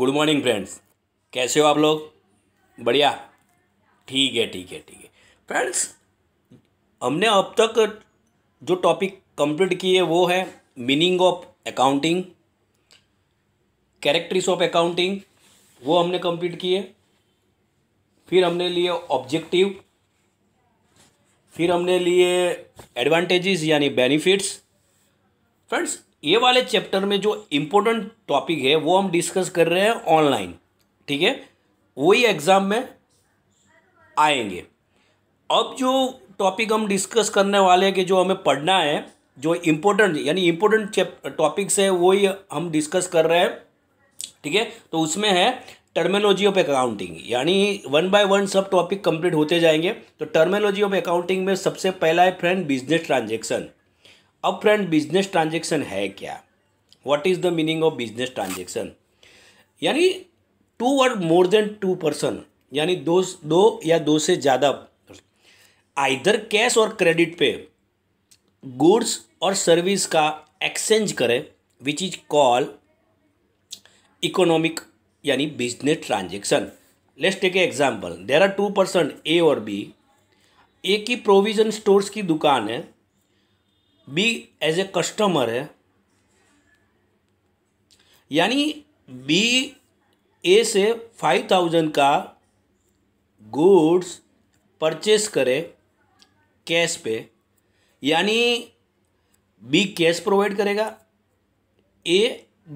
Good morning friends कैसे हो आप लोग बढ़िया ठीक है ठीक है ठीक है फ्रेंड्स हमने अब तक जो टॉपिक कंप्लीट किए वो है meaning of accounting characteristics of accounting वो हमने कंप्लीट किए फिर हमने लिए ऑब्जेक्टिव फिर हमने लिए एडवांटेजेस यानी बेनिफिट्स फ्रेंड्स ये वाले चैप्टर में जो इम्पोर्टेंट टॉपिक है वो हम डिस्कस कर रहे हैं ऑनलाइन ठीक है वही एग्ज़ाम में आएंगे अब जो टॉपिक हम डिस्कस करने वाले हैं कि जो हमें पढ़ना है जो इम्पोर्टेंट यानी इम्पोर्टेंट टॉपिक्स है वही हम डिस्कस कर रहे हैं ठीक है तो उसमें है टर्मिनोलॉजी ऑफ अकाउंटिंग यानी वन बाय वन सब टॉपिक कंप्लीट होते जाएंगे तो टर्मिनोलॉजी ऑफ अकाउंटिंग में सबसे पहला है फ्रेंड बिजनेस ट्रांजेक्शन अब फ्रेंड बिजनेस ट्रांजेक्शन है क्या what is the meaning of business transaction यानी टू और मोर देन टू पर्सन यानी दो दो या दो से ज़्यादा आइधर कैश और क्रेडिट पे गुड्स और सर्विस का एक्सचेंज करें विच इज कॉल इकोनॉमिक यानी business transaction let's take a example there are two person A और बी ए की प्रोविज़न स्टोर्स की दुकान है बी एज ए कस्टमर है यानी बी ए से फाइव थाउजेंड का गुड्स परचेस करे कैश पे यानी बी कैश प्रोवाइड करेगा ए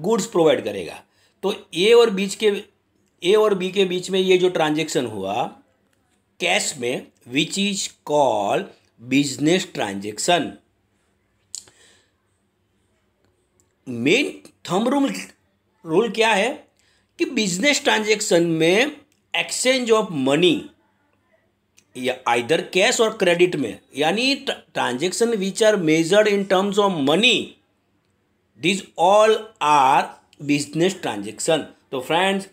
गुड्स प्रोवाइड करेगा तो ए और बीच के ए और बी के बीच में ये जो ट्रांजेक्शन हुआ कैश में which is call business transaction main thumb rule rule क्या है कि बिजनेस ट्रांजेक्शन में एक्सचेंज ऑफ मनी या आइदर कैश और क्रेडिट में यानी transaction which are measured in terms of money these all are business transaction तो फ्रेंड्स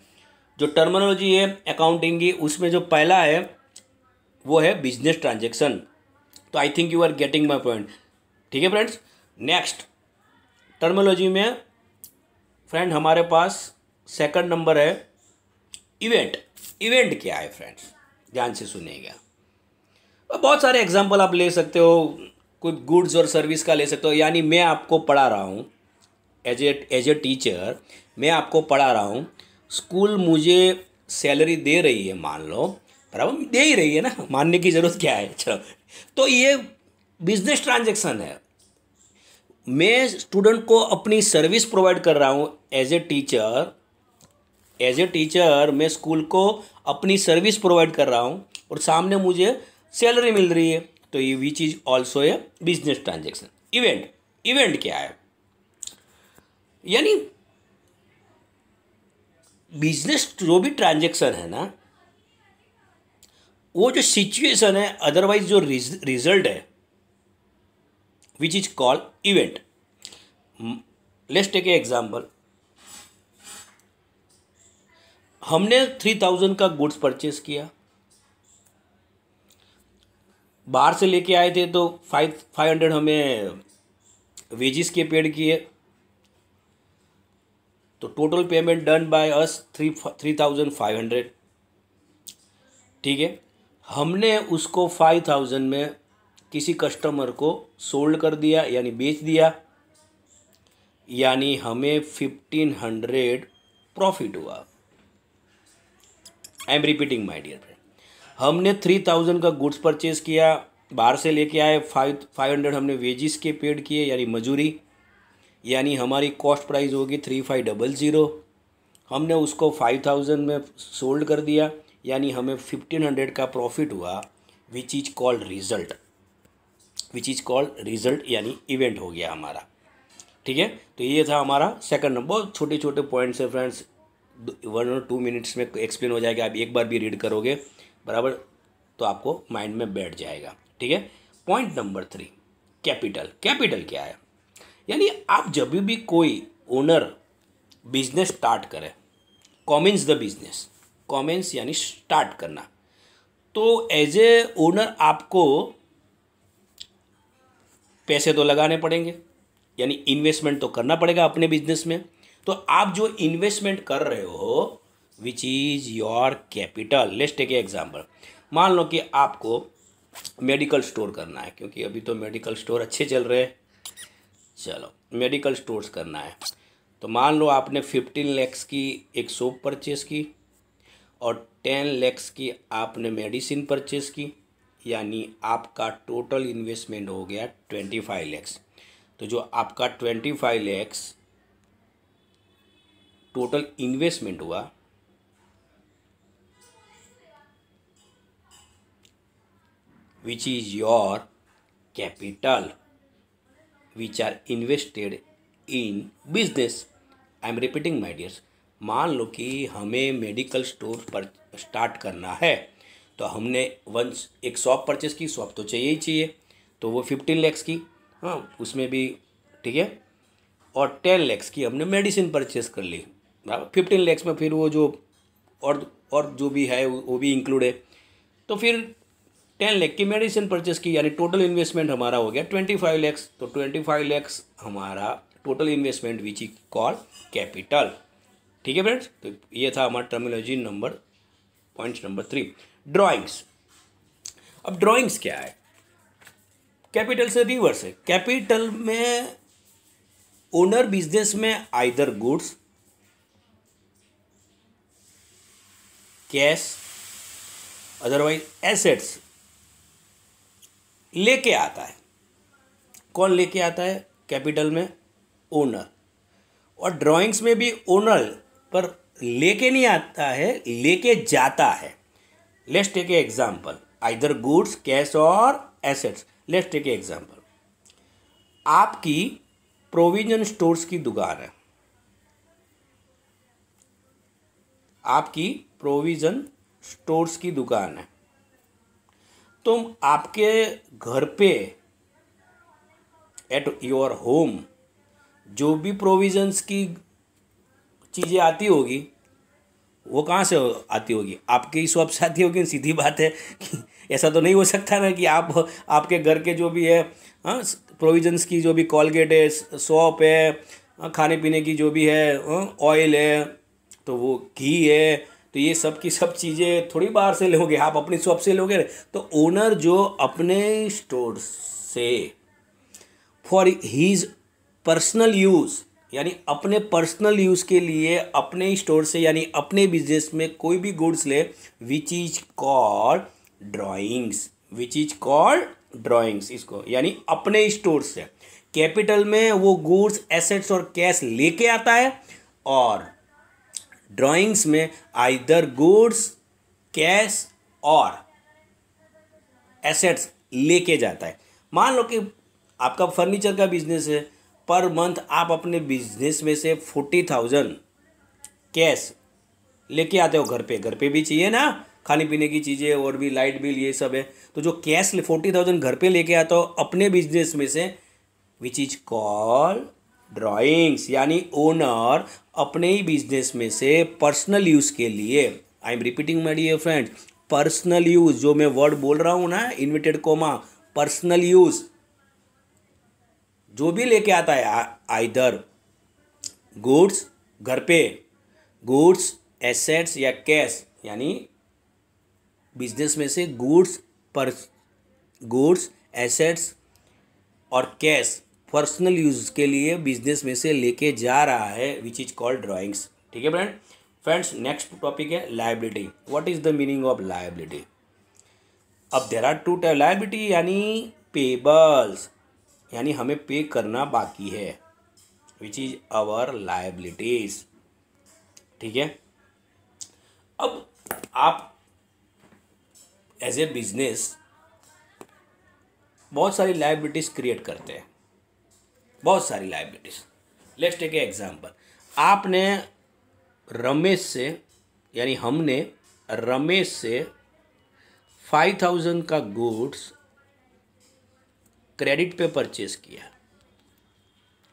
जो टर्मिनोलॉजी है अकाउंटिंग की उसमें जो पहला है वो है बिजनेस ट्रांजेक्शन तो I think you are getting my point ठीक है फ्रेंड्स नेक्स्ट टर्मोलॉजी में फ्रेंड हमारे पास सेकंड नंबर है इवेंट इवेंट क्या है फ्रेंड्स ध्यान से सुनिएगा बहुत सारे एग्जाम्पल आप ले सकते हो कोई गुड्स और सर्विस का ले सकते हो यानी मैं आपको पढ़ा रहा हूँ as a as a teacher मैं आपको पढ़ा रहा हूँ स्कूल मुझे सैलरी दे रही है मान लो बराबर दे ही रही है ना मानने की ज़रूरत क्या है चलो तो ये बिजनेस ट्रांजेक्शन है मैं स्टूडेंट को अपनी सर्विस प्रोवाइड कर रहा हूँ as a teacher as a teacher मैं स्कूल को अपनी सर्विस प्रोवाइड कर रहा हूँ और सामने मुझे सैलरी मिल रही है तो ये which is also a business transaction event event क्या है यानी बिजनेस जो भी ट्रांजेक्शन है ना वो जो सिचुएशन है अदरवाइज जो रिजल्ट है which is called event. Hmm. Let's take a example. हमने थ्री थाउजेंड का गुड्स परचेस किया बाहर से लेके आए थे तो फाइव फाइव हंड्रेड हमें वेजिस के पेड किए तो total payment done by us three three thousand five hundred ठीक है हमने उसको फाइव थाउजेंड में किसी कस्टमर को सोल्ड कर दिया यानी बेच दिया यानी हमें फिफ्टीन हंड्रेड प्रॉफिट हुआ I am repeating my dear friend हमने थ्री थाउजेंड का गुड्स परचेज किया बाहर से लेके आए फाइव फाइव हंड्रेड हमने वेजिस के पेड किए यानी मजूरी यानी हमारी कॉस्ट प्राइस होगी थ्री फाइव डबल ज़ीरो हमने उसको फाइव थाउजेंड में सोल्ड कर दिया यानी हमें फिफ्टीन हंड्रेड का प्रॉफिट हुआ which is called result which is called result यानी इवेंट हो गया हमारा ठीक है तो ये था हमारा सेकंड नंबर बहुत छोटे छोटे पॉइंट्स हैं फ्रेंड्स वन और टू मिनट्स में एक्सप्लेन हो जाएगा आप एक बार भी रीड करोगे बराबर तो आपको माइंड में बैठ जाएगा ठीक है point number three capital capital क्या है यानी आप जब भी कोई ओनर बिजनेस स्टार्ट करें कॉमेंस द बिजनेस कॉमेंस यानी स्टार्ट करना तो एज ए ओनर आपको पैसे तो लगाने पड़ेंगे यानी इन्वेस्टमेंट तो करना पड़ेगा अपने बिजनेस में तो आप जो इन्वेस्टमेंट कर रहे हो which is your capital let's take example मान लो कि आपको मेडिकल स्टोर करना है क्योंकि अभी तो मेडिकल स्टोर अच्छे चल रहे हैं चलो मेडिकल स्टोर्स करना है तो मान लो आपने फिफ्टीन लैक्स की एक सोप परचेज़ की और टेन लैक्स की आपने मेडिसिन परचेज़ की यानी आपका टोटल इन्वेस्टमेंट हो गया ट्वेंटी फाइव लैक्स तो जो आपका twenty five lakhs total investment हुआ which is your capital which are invested in business I am repeating my dears मान लो कि हमें मेडिकल स्टोर पर स्टार्ट करना है तो हमने वंस एक शॉप परचेस की शॉप तो चाहिए ही चाहिए तो वो फिफ्टीन लैक्स की हाँ उसमें भी ठीक है और टेन लैक्स की हमने मेडिसिन परचेस कर ली बराबर हाँ, फिफ्टीन लैक्स में फिर वो जो और और जो भी है वो भी इंक्लूड है तो फिर टेन लैख की मेडिसिन परचेस की यानी टोटल इन्वेस्टमेंट हमारा हो गया ट्वेंटी फाइव लैक्स तो ट्वेंटी फाइव लैक्स हमारा total investment which is call capital ठीक है फ्रेंड्स तो ये था हमारा terminology number point number three drawings अब ड्राइंग्स क्या है कैपिटल से रिवर्स है कैपिटल में ओनर बिजनेस में either goods cash otherwise assets लेके आता है कौन लेके आता है कैपिटल में ओनर और ड्राइंग्स में भी ओनर पर लेके नहीं आता है लेके जाता है let's take a example either goods cash और assets let's take a example आपकी प्रोविजन स्टोर्स की दुकान है आपकी प्रोविजन स्टोर्स की दुकान है तुम आपके घर पे एट योर होम जो भी प्रोविजंस की चीज़ें आती होगी वो कहाँ से आती होगी आपके ही शॉप से आती होगी सीधी बात है कि ऐसा तो नहीं हो सकता ना कि आप आपके घर के जो भी है हाँ प्रोविजन्स की जो भी कॉलगेट है सॉप है हाँ, खाने पीने की जो भी है ऑयल हाँ, है तो वो घी है तो ये सब की सब चीज़ें थोड़ी बाहर से लोगे आप अपनी शॉप से लोगे तो ओनर जो अपने स्टोर से फॉर हीज़ पर्सनल यूज़ यानी अपने पर्सनल यूज़ के लिए अपने स्टोर से यानी अपने बिजनेस में कोई भी गुड्स ले which is call drawings which is call drawings इसको यानी अपने स्टोर से कैपिटल में वो गुड्स एसेट्स और कैश लेके आता है और ड्राइंग्स में आइदर गुड्स कैश और एसेट्स लेके जाता है मान लो कि आपका फर्नीचर का बिजनेस है पर मंथ आप अपने बिजनेस में से फोर्टी थाउजेंड कैश लेके आते हो घर पे घर पे भी चाहिए ना खाने पीने की चीज़ें और भी लाइट बिल ये सब है तो जो कैश फोर्टी थाउजेंड घर पे लेके आता हो अपने बिजनेस में से विच इज कॉल ड्राइंग्स यानी ओनर अपने ही बिजनेस में से पर्सनल यूज़ के लिए I am repeating my dear friends personal use जो मैं वर्ड बोल रहा हूँ ना इन्विटेड कोमा पर्सनल यूज़ जो भी लेके आता है आइदर गुड्स घर पे गुड्स एसेट्स या कैश यानी बिजनेस में से गुड्स पर गुड्स एसेट्स और कैश पर्सनल यूज़ के लिए बिजनेस में से लेके जा रहा है विच इज़ कॉल्ड ड्राइंग्स ठीक है फ्रेंड फ्रेंड्स नेक्स्ट टॉपिक है liability what is the meaning of liability अब देर आर टू लाइबिलिटी यानी पेबल्स यानी हमें पे करना बाकी है विच इज़ आवर लाइबिलिटीज ठीक है अब आप एज ए बिजनेस बहुत सारी लाइबिलिटीज़ क्रिएट करते हैं बहुत सारी liabilities let's take a example आपने रमेश से यानी हमने रमेश से फाइव थाउजेंड का गुड्स क्रेडिट पे परचेस किया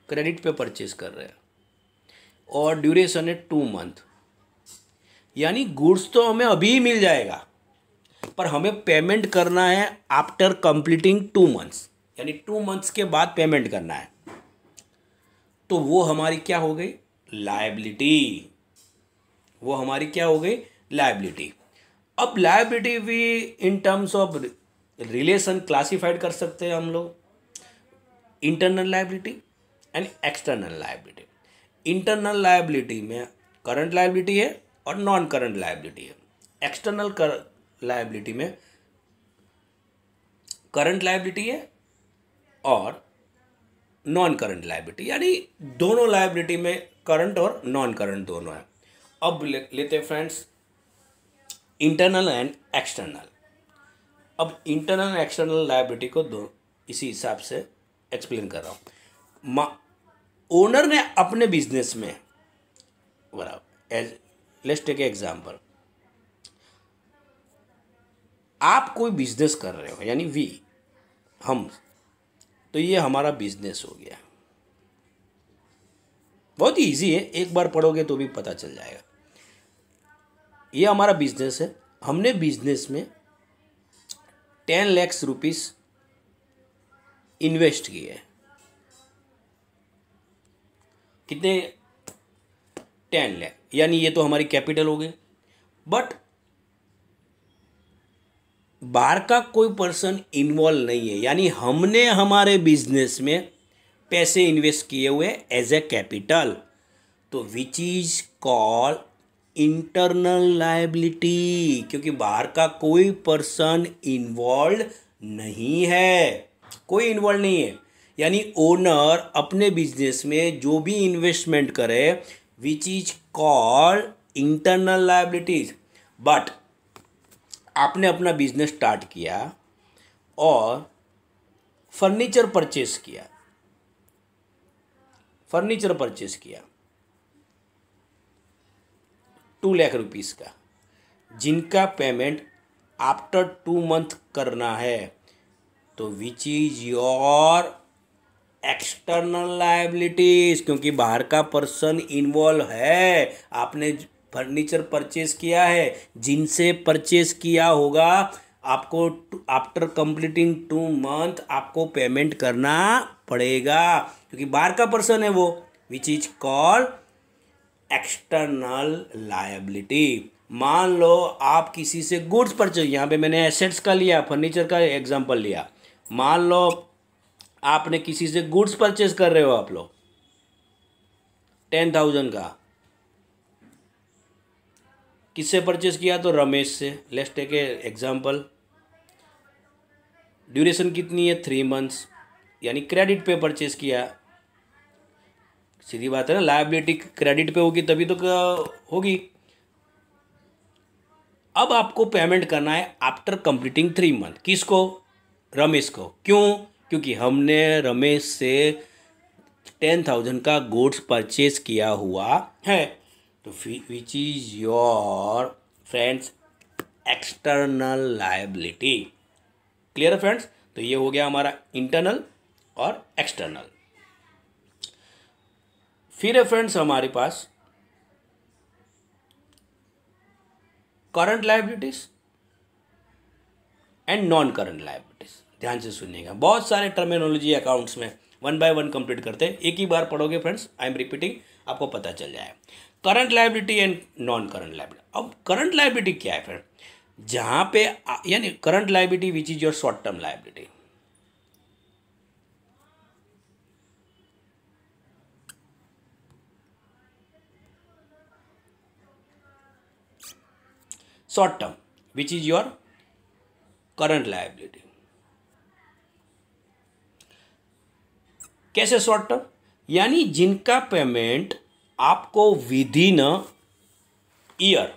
क्रेडिट पे परचेस कर रहे हैं और ड्यूरेशन है टू मंथ यानी गुड्स तो हमें अभी ही मिल जाएगा पर हमें पेमेंट करना है आफ्टर कंप्लीटिंग टू मंथ्स यानी टू मंथ्स के बाद पेमेंट करना है तो वो हमारी क्या हो गई लाइबिलिटी वो हमारी क्या हो गई लाइबिलिटी अब लाइबिलिटी भी in terms of relation classified कर सकते हैं हम लोग internal liability and external liability internal liability में करंट लाइबिलिटी है और नॉन करंट लाइबिलिटी है एक्सटर्नल कर लाइबिलिटी में करंट लाइबिलिटी है और नॉन करंट लाइबिलिटी यानी दोनों लाइबिलिटी में करंट और नॉन करंट दोनों है अब ले, लेते हैं फ्रेंड्स इंटरनल एंड एक्सटर्नल अब इंटरनल एक्सटर्नल लाइबिलिटी को दो इसी हिसाब से एक्सप्लेन कर रहा हूँ ओनर ने अपने बिजनेस में बराबर एज लेट्स टेक एग्जाम्पल आप कोई बिजनेस कर रहे हो यानी वी हम तो ये हमारा बिजनेस हो गया बहुत ही ईजी है एक बार पढ़ोगे तो भी पता चल जाएगा ये हमारा बिजनेस है हमने बिजनेस में टेन लैक्स रुपीस इन्वेस्ट किए कितने टेन लैख यानी ये तो हमारी कैपिटल हो गई बट बाहर का कोई पर्सन इन्वॉल्व नहीं है यानी हमने हमारे बिजनेस में पैसे इन्वेस्ट किए हुए एज ए कैपिटल तो which is call internal liability क्योंकि बाहर का कोई पर्सन इन्वॉल्व नहीं है कोई इन्वॉल्व नहीं है यानी ओनर अपने बिजनेस में जो भी इन्वेस्टमेंट करे which is called internal liabilities but आपने अपना बिजनेस स्टार्ट किया और फर्नीचर परचेस किया फर्नीचर परचेस किया टू लाख रुपीज़ का जिनका पेमेंट आफ्टर टू मंथ करना है तो which is your external liabilities क्योंकि बाहर का पर्सन इन्वॉल्व है आपने फर्नीचर परचेज किया है जिनसे परचेज किया होगा आपको आफ्टर कंप्लीटिंग टू मंथ आपको पेमेंट करना पड़ेगा क्योंकि बाहर का पर्सन है वो which is called external liability मान लो आप किसी से गुड्स परचेज यहाँ पे मैंने एसेट्स का लिया फर्नीचर का एग्जांपल लिया मान लो आपने किसी से गुड्स परचेज कर रहे हो आप लोग टेन थाउजेंड का किससे परचेज किया तो रमेश से let's take a example duration कितनी है थ्री मंथ्स यानी क्रेडिट पे परचेज किया सीधी बात है ना लाइबिलिटी क्रेडिट पे होगी तभी तो होगी अब आपको पेमेंट करना है आफ्टर कंप्लीटिंग थ्री मंथ किसको रमेश को क्यों क्योंकि हमने रमेश से टेन थाउजेंड का गुड्स परचेज किया हुआ है तो which is your friends external liability clear friends तो ये हो गया हमारा इंटरनल और एक्सटर्नल फिर है फ्रेंड्स हमारे पास current liabilities and non current liabilities ध्यान से सुनिएगा बहुत सारे टर्मिनोलॉजी अकाउंट्स में वन बाय वन कंप्लीट करते हैं एक ही बार पढ़ोगे फ्रेंड्स आई एम रिपीटिंग आपको पता चल जाए current liability and non current liability अब करंट लाइबिलिटी क्या है फ्रेंड जहाँ पे यानी current liability which is your short term liability short term which is your current liability कैसे शॉर्ट टर्म यानी जिनका पेमेंट आपको विद इन ईयर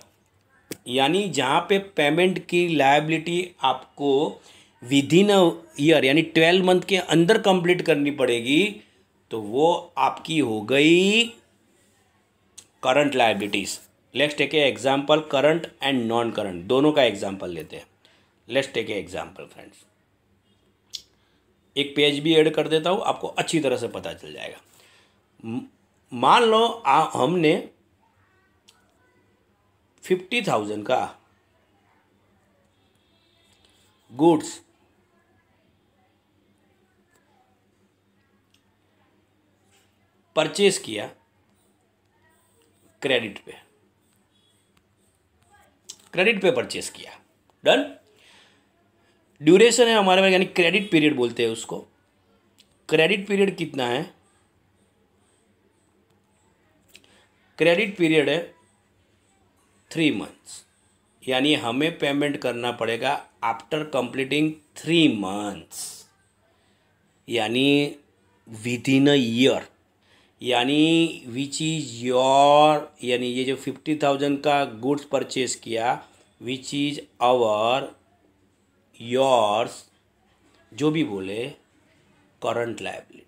यानी जहाँ पे पेमेंट की लायबिलिटी आपको विद इन ईयर यानी ट्वेल्व मंथ के अंदर कंप्लीट करनी पड़ेगी तो वो आपकी हो गई current liabilities let's take a example current and non current दोनों का एग्जाम्पल लेते हैं let's take a example friends एक पेज भी ऐड कर देता हूँ आपको अच्छी तरह से पता चल जाएगा मान लो आ, हमने फिफ्टी थाउजेंड का गुड्स परचेज किया क्रेडिट पे क्रेडिट पे परचेस किया डन ड्यूरेशन है हमारे में यानी क्रेडिट पीरियड बोलते हैं उसको क्रेडिट पीरियड कितना है क्रेडिट पीरियड है थ्री मंथ्स यानी हमें पेमेंट करना पड़ेगा आफ्टर कंप्लीटिंग थ्री मंथ्स यानी विद इन अ ईयर यानी विच इज़ योर यानी ये जो फिफ्टी थाउजेंड का गुड्स परचेज किया विच इज़ आवर योर्स जो भी बोले करंट लाइबिलिटी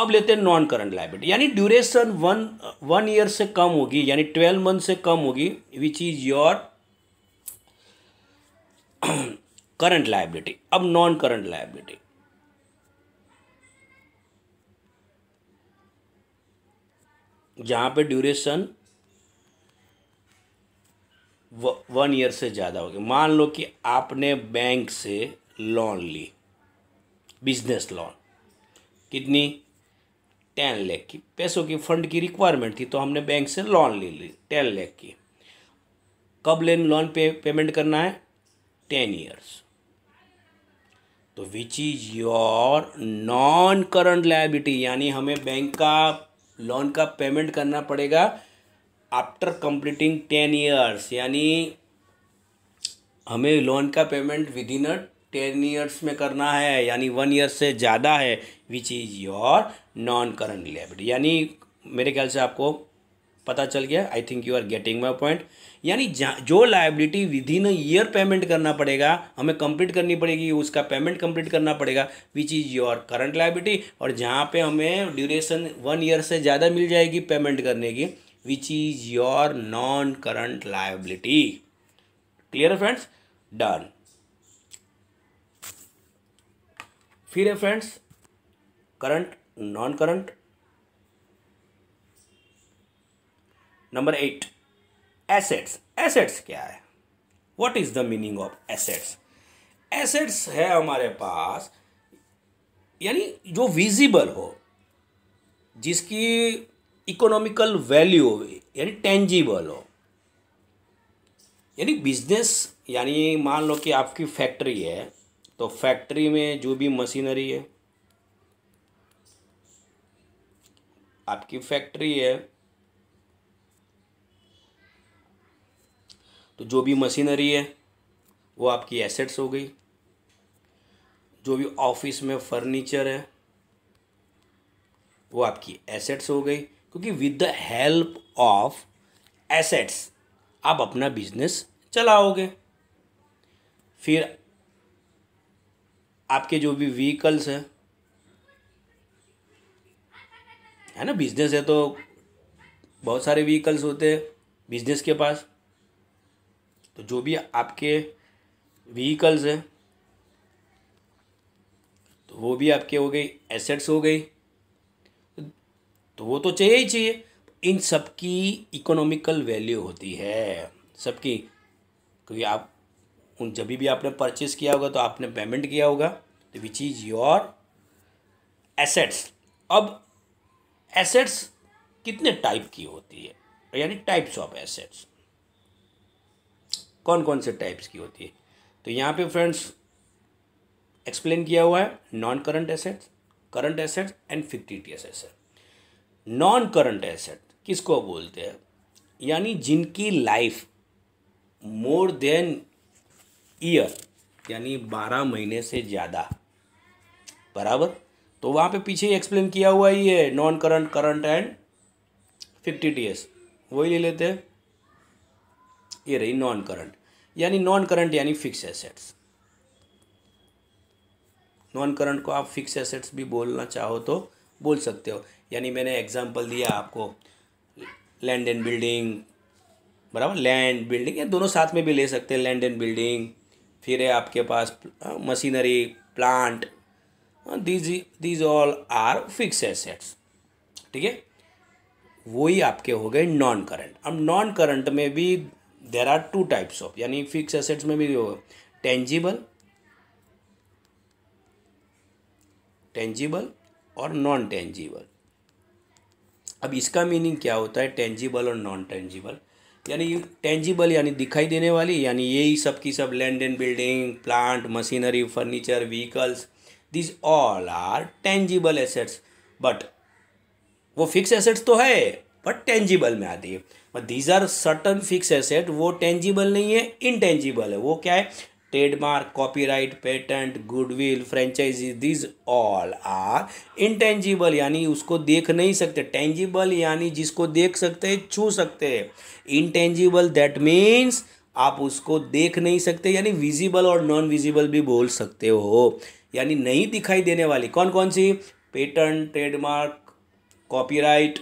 अब लेते हैं नॉन करंट लाइबिलिटी यानी ड्यूरेशन वन वन ईयर से कम होगी यानी ट्वेल्व मंथ से कम होगी which is your current liability अब नॉन करंट लाइबिलिटी जहां पे ड्यूरेशन वन ईयर से ज़्यादा होगी मान लो कि आपने बैंक से लोन ली बिजनेस लोन कितनी टेन लेख की पैसों की फंड की रिक्वायरमेंट थी तो हमने बैंक से लोन ले ली टेन लेख की कब लेन लोन पे पेमेंट करना है टेन ईयर्स तो which is your non current liability यानी हमें बैंक का लोन का पेमेंट करना पड़ेगा आफ्टर कंप्लीटिंग टेन ईयर्स यानी हमें लोन का payment within a ten years में करना है यानी वन ईयर से ज़्यादा है which is your non current liability यानी मेरे ख्याल से आपको पता चल गया I think you are getting my point यानी जो liability within a year payment करना पड़ेगा हमें कंप्लीट करनी पड़ेगी उसका पेमेंट कंप्लीट करना पड़ेगा which is your current liability और जहाँ पे हमें ड्यूरेशन वन ईयर से ज़्यादा मिल जाएगी पेमेंट करने की which is your non current liability clear है फ्रेंड्स डन फिर है friends current non current number eight assets assets क्या है what is the meaning of assets assets है हमारे पास यानी जो विजिबल हो जिसकी इकोनॉमिकल वैल्यू यानी टेंजिबल हो यानी बिजनेस यानी मान लो कि आपकी फैक्ट्री है तो फैक्ट्री में जो भी मशीनरी है आपकी फैक्ट्री है तो जो भी मशीनरी है वो आपकी एसेट्स हो गई जो भी ऑफिस में फर्नीचर है वो आपकी एसेट्स हो गई क्योंकि with the help of assets आप अपना बिजनेस चलाओगे फिर आपके जो भी व्हीकल्स हैं है ना बिजनेस है तो बहुत सारे व्हीकल्स होते हैं बिजनेस के पास तो जो भी आपके व्हीकल्स हैं तो वो भी आपके हो गई एसेट्स हो गई तो वो तो चाहिए ही चाहिए इन सब की इकोनॉमिकल वैल्यू होती है सबकी क्योंकि आप उन जब भी आपने परचेस किया होगा तो आपने पेमेंट किया होगा तो विच इज़ योर एसेट्स अब एसेट्स कितने टाइप की होती है यानी टाइप्स ऑफ एसेट्स कौन कौन से टाइप्स की होती है तो यहाँ पे फ्रेंड्स एक्सप्लेन किया हुआ है non current assets current assets and fictitious asset non current asset किसको बोलते हैं यानी जिनकी लाइफ मोर देन ईयर यानी बारह महीने से ज़्यादा बराबर तो वहाँ पे पीछे ही एक्सप्लेन किया हुआ ही है non current current and fictitious वही ले लेते हैं ये रही नॉन करंट यानी नॉन करंट यानी फिक्स एसेट्स नॉन करंट को आप फिक्स एसेट्स भी बोलना चाहो तो बोल सकते हो यानी मैंने एग्जांपल दिया आपको लैंड एंड बिल्डिंग बराबर लैंड बिल्डिंग ये दोनों साथ में भी ले सकते हैं लैंड एंड बिल्डिंग फिर है आपके पास machinery plant these these all are fix assets ठीक है वो ही आपके हो गए नॉन करंट अब नॉन करंट में भी there are two types of यानी फिक्स एसेट्स में भी टेंजिबल टेंजिबल और नॉन टेंजिबल अब इसका मीनिंग क्या होता है टेंजिबल और नॉन टेंजिबल यानी टेंजिबल यानी दिखाई देने वाली यानी यही सब की सब land and building plant machinery furniture vehicles these all are tangible assets but वो फिक्स एसेट्स तो है बट टेंजिबल में आती है these are certain fix asset वो टेंजिबल नहीं है इनटेंजिबल है वो क्या है trademark copyright patent goodwill franchisee these all are intangible यानी उसको देख नहीं सकते टेंजिबल यानी जिसको देख सकते हैं छू सकते हैं इनटेंजिबल दैट मीन्स आप उसको देख नहीं सकते यानी विजिबल और नॉन विजिबल भी बोल सकते हो यानी नहीं दिखाई देने वाली कौन कौन सी patent trademark copyright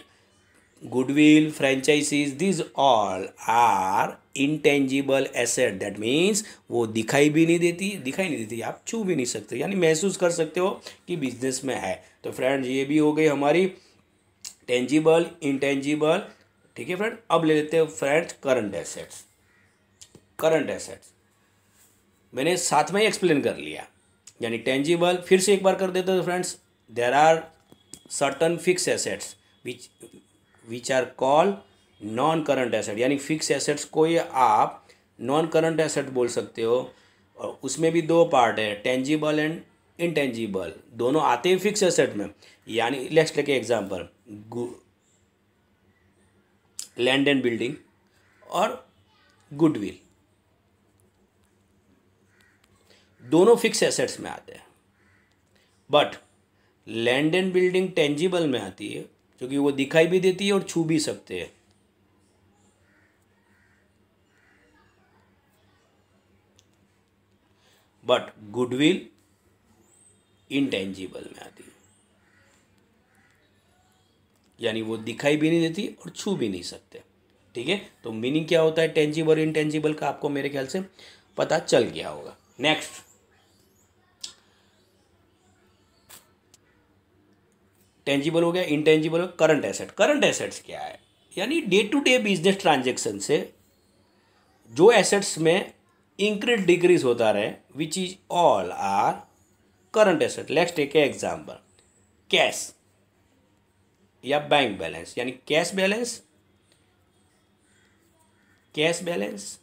goodwill franchises these all are intangible asset that means वो दिखाई भी नहीं देती दिखाई नहीं देती आप छू भी नहीं सकते यानी महसूस कर सकते हो कि बिजनेस में है तो फ्रेंड्स ये भी हो गई हमारी टेंजिबल इंटेंजिबल ठीक है फ्रेंड अब ले लेते हैं friends current assets current assets मैंने साथ में ही एक्सप्लेन कर लिया यानी टेंजिबल फिर से एक बार कर देते हो friends there are certain fix assets which which are call non current asset यानी फिक्स एसेट्स को ये आप नॉन करंट एसेट बोल सकते हो और उसमें भी दो पार्ट है टेंजिबल एंड इनटेंजिबल दोनों आते हैं फिक्स एसेट में यानी लेक्स्ट लेके एग्जाम्पल लैंड एंड बिल्डिंग और गुडविल दोनों फिक्स एसेट्स में आते हैं but land and building tangible में आती है क्योंकि वो दिखाई भी देती है और छू भी सकते हैं बट गुडविल इनटेंजिबल में आती है यानी वो दिखाई भी नहीं देती और छू भी नहीं सकते ठीक है तो मीनिंग क्या होता है टेंजिबल और इनटेंजिबल का आपको मेरे ख्याल से पता चल गया होगा नेक्स्ट टेंजिबल हो गया इनटेंजिबल हो करंट एसेट करंट एसेट्स क्या है यानी day to day business transaction से जो एसेट्स में इंक्रीज डिक्रीज होता रहे which is all are current asset let's take a example cash या बैंक बैलेंस यानी कैश बैलेंस कैश बैलेंस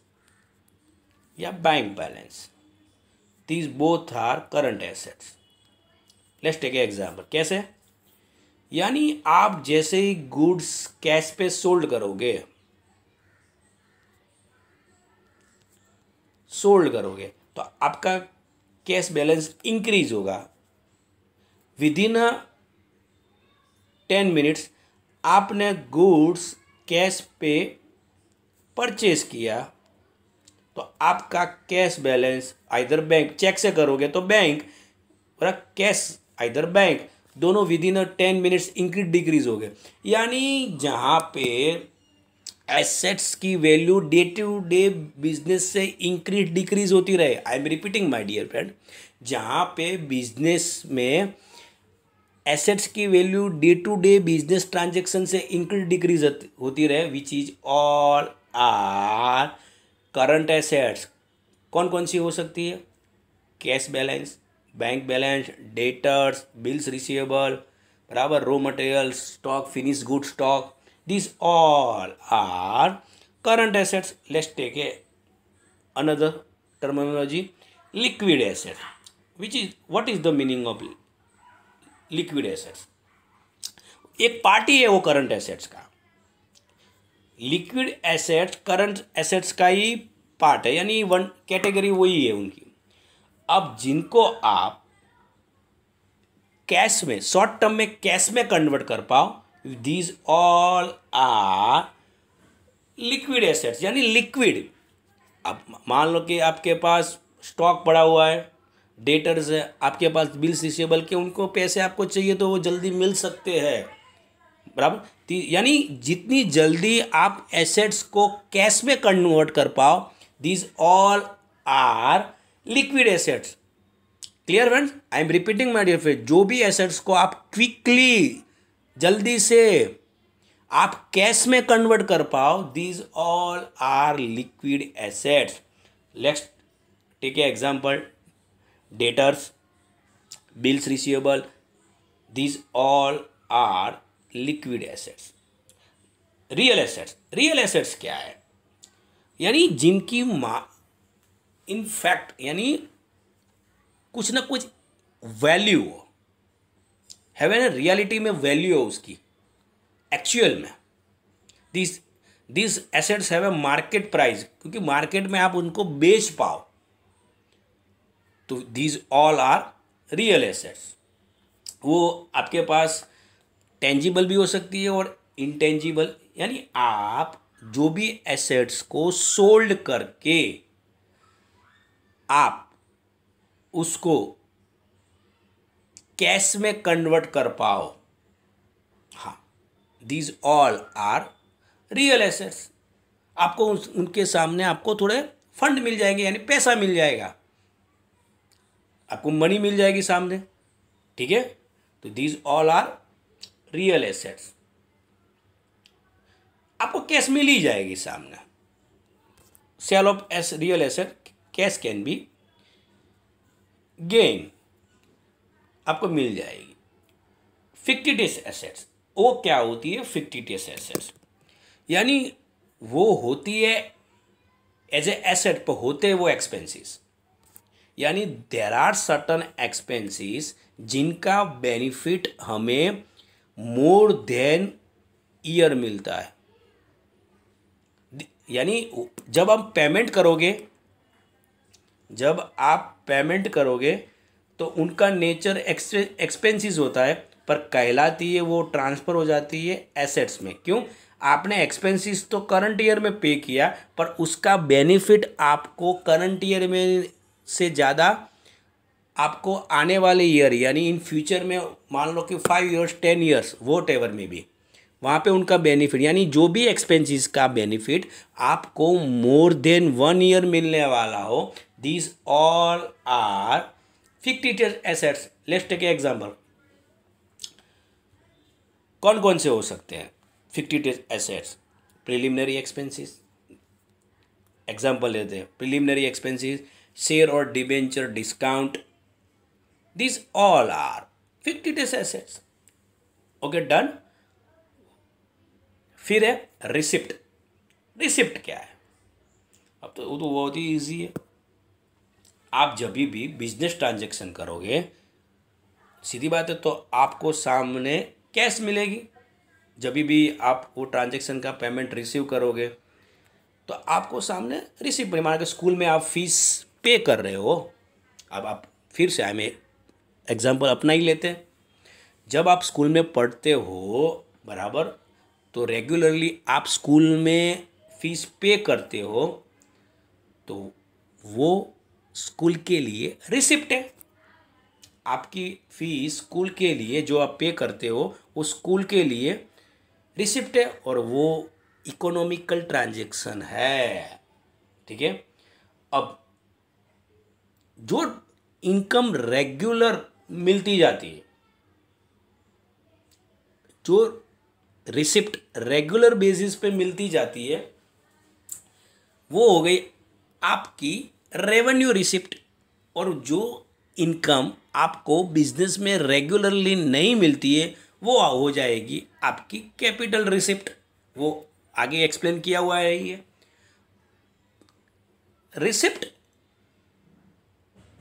या bank balance these both are current assets let's take a example कैसे यानी आप जैसे ही गुड्स कैश पे सोल्ड करोगे सोल्ड करोगे तो आपका कैश बैलेंस इंक्रीज होगा विद इन टेन मिनट्स आपने गुड्स कैश पे परचेज किया तो आपका cash balance either bank cheque से करोगे तो बैंक और कैश आइधर बैंक दोनों within a ten minutes increase decrease हो गए यानी जहाँ पे एसेट्स की value day to day business से इंक्रीज डिक्रीज होती रहे I am repeating my dear friend जहाँ पे बिजनेस में एसेट्स की value day to day business transaction से इंक्रीज डिक्रीज होती रहे which is all are current assets कौन कौन सी हो सकती है cash balance bank balance debtors bills receivable बराबर raw materials stock finish good stock this all are current assets let's take a another terminology liquid asset which is what is the meaning of liquid assets एक party है वो current assets का liquid assets current assets का ही part है यानी one category वही है उनकी अब जिनको आप कैश में शॉर्ट टर्म में कैश में कन्वर्ट कर पाओ these all are liquid assets यानी लिक्विड अब मान लो कि आपके पास स्टॉक पड़ा हुआ है डेटर्स है आपके पास बिल्स रिसीवेबल के उनको पैसे आपको चाहिए तो वो जल्दी मिल सकते हैं बराबर यानी जितनी जल्दी आप एसेट्स को कैश में कन्वर्ट कर पाओ these all are liquid assets clear friends I am repeating my dear friend जो भी एसेट्स को आप क्विकली जल्दी से आप कैश में कन्वर्ट कर पाओ these all are liquid assets let's take example debtors bills receivable these all are liquid assets real assets real assets क्या है यानी जिनकी मा इन फैक्ट यानी कुछ ना कुछ वैल्यू हो हैवन रियलिटी में वैल्यू हो उसकी एक्चुअल में this this assets have a market price क्योंकि मार्केट में आप उनको बेच पाओ तो these all are real assets वो आपके पास टेंजिबल भी हो सकती है और इनटेंजिबल यानी आप जो भी एसेट्स को सोल्ड करके आप उसको कैश में कन्वर्ट कर पाओ हाँ these all are real assets आपको उस, उनके सामने आपको थोड़े फंड मिल जाएंगे यानी पैसा मिल जाएगा आपको मनी मिल जाएगी सामने ठीक है तो these all are real assets आपको कैश मिल ही जाएगी सामने sale of as real asset cash can be gain आपको मिल जाएगी फिक्टिटिस एसेट्स वो क्या होती है फिक्टिटिस एसेट्स यानी वो होती है एज ए एसेट पर होते हैं वो एक्सपेंसेस यानी देर आर सर्टन एक्सपेंसेस जिनका बेनिफिट हमें मोर देन ईयर मिलता है यानी जब हम पेमेंट करोगे जब आप पेमेंट करोगे तो उनका नेचर एक्सपेंसिज होता है पर कहलाती है वो ट्रांसफ़र हो जाती है एसेट्स में क्यों आपने एक्सपेंसिस तो करंट ईयर में पे किया पर उसका बेनिफिट आपको करंट ईयर में से ज़्यादा आपको आने वाले ईयर यानी इन फ्यूचर में मान लो कि five years ten years whatever में भी वहाँ पे उनका बेनिफिट यानी जो भी एक्सपेंसेस का बेनिफिट आपको मोर देन वन ईयर मिलने वाला हो these all are fictitious assets left के एग्जाम्पल कौन कौन से हो सकते हैं fictitious assets preliminary expenses example लेते हैं प्रिलिमिनरी एक्सपेंसेस शेयर और debenture discount this all are fictitious assets okay done फिर है रिसिप्ट रिसिप्ट क्या है अब तो वो तो बहुत ही ईजी है आप जब भी बिजनेस ट्रांजेक्शन करोगे सीधी बात है तो आपको सामने कैश मिलेगी जब भी आप वो ट्रांजेक्शन का पेमेंट रिसीव करोगे तो आपको सामने रिसीव मिले मतलब मान के स्कूल में आप फीस पे कर रहे हो अब आप फिर से आई मे एग्ज़ाम्पल अपना ही लेते जब आप स्कूल में पढ़ते हो बराबर तो रेगुलरली आप स्कूल में फीस पे करते हो तो वो स्कूल के लिए रिसिप्ट है आपकी फीस स्कूल के लिए जो आप पे करते हो वो स्कूल के लिए रिसिप्ट है और वो इकोनॉमिकल ट्रांजेक्शन है ठीक है अब जो इनकम रेगुलर मिलती जाती है जो रिसिप्ट रेगुलर बेसिस पे मिलती जाती है वो हो गई आपकी रेवेन्यू रिसिप्ट और जो इनकम आपको बिजनेस में रेगुलरली नहीं मिलती है वो हो जाएगी आपकी कैपिटल रिसिप्ट वो आगे एक्सप्लेन किया हुआ है ये रिसिप्ट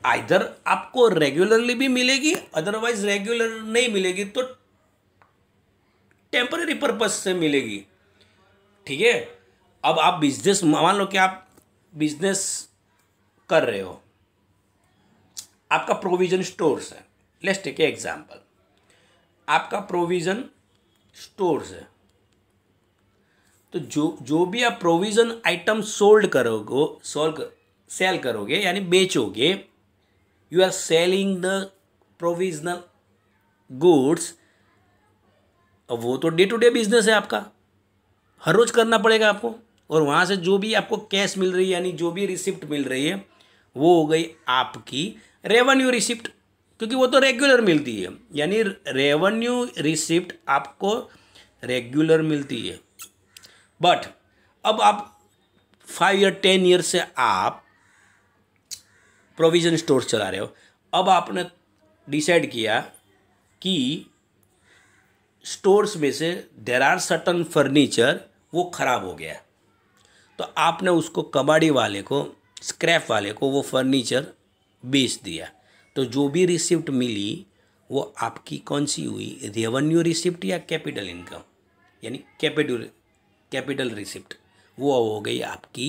आइधर आपको रेगुलरली भी मिलेगी अदरवाइज रेगुलर नहीं मिलेगी तो टेम्पररी पर्पज से मिलेगी ठीक है अब आप बिजनेस मान लो कि आप बिजनेस कर रहे हो आपका प्रोविज़न स्टोर्स है लेट्स टेक एग्जांपल आपका प्रोविज़न स्टोर्स है तो जो जो भी आप प्रोविज़न आइटम सोल्ड करोगे सोल्ड सेल करोगे यानी बेचोगे you are selling the provisional goods अब वो तो डे टू डे बिजनेस है आपका हर रोज़ करना पड़ेगा आपको और वहाँ से जो भी आपको कैश मिल रही है यानी जो भी रिसिप्ट मिल रही है वो हो गई आपकी रेवेन्यू रिसिप्ट क्योंकि वो तो रेगुलर मिलती है यानी रेवेन्यू रिसिप्ट आपको रेगुलर मिलती है बट अब आप फाइव ईयर टेन ईयर से आप प्रोविजन स्टोर चला रहे हो अब आपने डिसाइड किया कि स्टोर्स में से देर आर सटन फर्नीचर वो ख़राब हो गया तो आपने उसको कबाड़ी वाले को स्क्रैप वाले को वो फर्नीचर बेच दिया तो जो भी रिसिप्ट मिली वो आपकी कौन सी हुई रेवेन्यू रिसिप्ट या कैपिटल इनकम यानी कैपिटल कैपिटल रिसिप्ट वो हो गई आपकी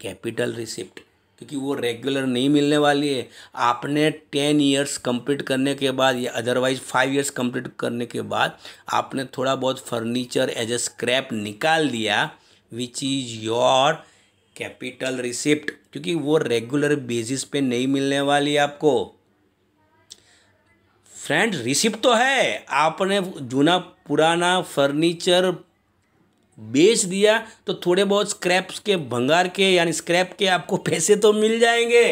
कैपिटल रिसिप्ट क्योंकि वो रेगुलर नहीं मिलने वाली है आपने टेन इयर्स कंप्लीट करने के बाद या अदरवाइज फाइव इयर्स कंप्लीट करने के बाद आपने थोड़ा बहुत फर्नीचर एज ए स्क्रैप निकाल दिया which is your capital receipt क्योंकि वो रेगुलर बेसिस पे नहीं मिलने वाली आपको फ्रेंड रिसिप्ट तो है आपने जूना पुराना फर्नीचर बेच दिया तो थोड़े बहुत स्क्रैप्स के भंगार के यानी स्क्रैप के आपको पैसे तो मिल जाएंगे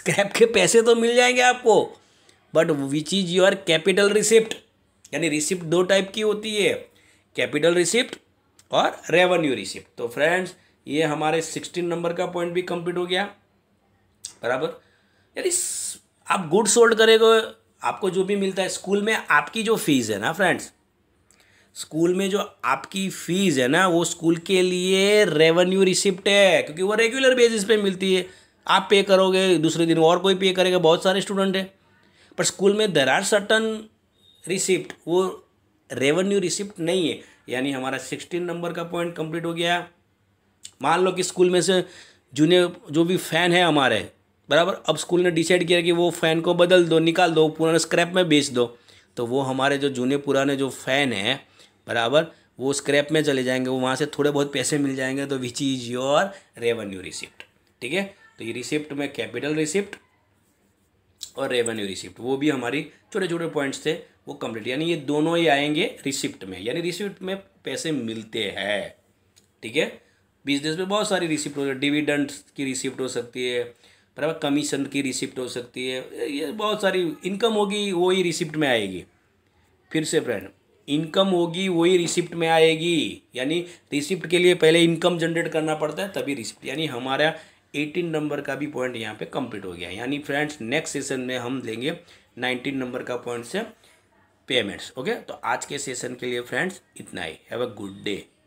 स्क्रैप के पैसे तो मिल जाएंगे आपको but which is your capital receipt यानी रिसिप्ट दो टाइप की होती है कैपिटल रिसिप्ट और रेवेन्यू रिसिप्ट तो फ्रेंड्स ये हमारे सिक्सटीन नंबर का पॉइंट भी कंप्लीट हो गया बराबर यानी आप गुड सोल्ड करेगा आपको जो भी मिलता है स्कूल में आपकी जो फीस है ना फ्रेंड्स स्कूल में जो आपकी फीस है ना वो स्कूल के लिए रेवेन्यू रिसिप्ट है क्योंकि वो रेगुलर बेसिस पे मिलती है आप पे करोगे दूसरे दिन और कोई पे करेगा बहुत सारे स्टूडेंट हैं पर स्कूल में देर आर सर्टन रिसिप्ट वो रेवेन्यू रिसिप्ट नहीं है यानी हमारा सिक्सटीन नंबर का पॉइंट कंप्लीट हो गया मान लो कि स्कूल में से जूनियर जो भी फ़ैन है हमारे बराबर अब स्कूल ने डिसाइड किया कि वो फ़ैन को बदल दो निकाल दो पुराने स्क्रैप में बेच दो तो वो हमारे जो जूनियर पुराने जो फ़ैन हैं बराबर वो स्क्रैप में चले जाएंगे वो वहाँ से थोड़े बहुत पैसे मिल जाएंगे तो which is your revenue receipt ठीक है तो ये रिसिप्ट में कैपिटल रिसिप्ट और रेवेन्यू रिसिप्ट वो भी हमारी छोटे छोटे पॉइंट्स थे वो कम्प्लीट यानी ये दोनों ही आएंगे रिसिप्ट में यानी रिसिप्ट में पैसे मिलते हैं ठीक है बिजनेस में बहुत सारी रिसिप्ट हो सकती है डिविडेंड की रिसिप्ट हो सकती है बराबर कमीशन की रिसिप्ट हो सकती है ये बहुत सारी इनकम होगी वही रिसिप्ट में आएगी फिर से फ्रेंड इनकम होगी वही रिसिप्ट में आएगी यानी रिसिप्ट के लिए पहले इनकम जनरेट करना पड़ता है तभी रिसिप्ट यानी हमारा एटीन नंबर का भी पॉइंट यहाँ पे कंप्लीट हो गया यानी फ्रेंड्स नेक्स्ट सेशन में हम लेंगे नाइनटीन नंबर का पॉइंट से पेमेंट्स ओके तो आज के सेशन के लिए फ्रेंड्स इतना ही हैव अ गुड डे